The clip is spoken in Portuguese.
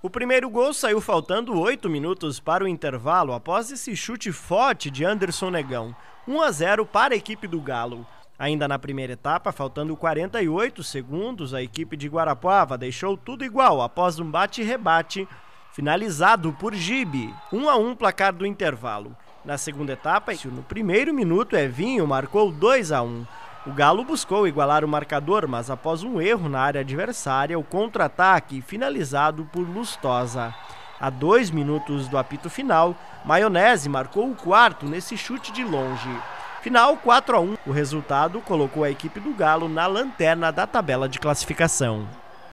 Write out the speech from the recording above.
O primeiro gol saiu faltando 8 minutos para o intervalo após esse chute forte de Anderson Negão. 1 a 0 para a equipe do Galo. Ainda na primeira etapa, faltando 48 segundos, a equipe de Guarapuava deixou tudo igual após um bate-rebate finalizado por Gibe. 1 a 1 placar do intervalo. Na segunda etapa, no primeiro minuto, Evinho marcou 2 a 1. O Galo buscou igualar o marcador, mas após um erro na área adversária, o contra-ataque finalizado por Lustosa. A dois minutos do apito final, Maionese marcou o quarto nesse chute de longe. Final 4 a 1. O resultado colocou a equipe do Galo na lanterna da tabela de classificação.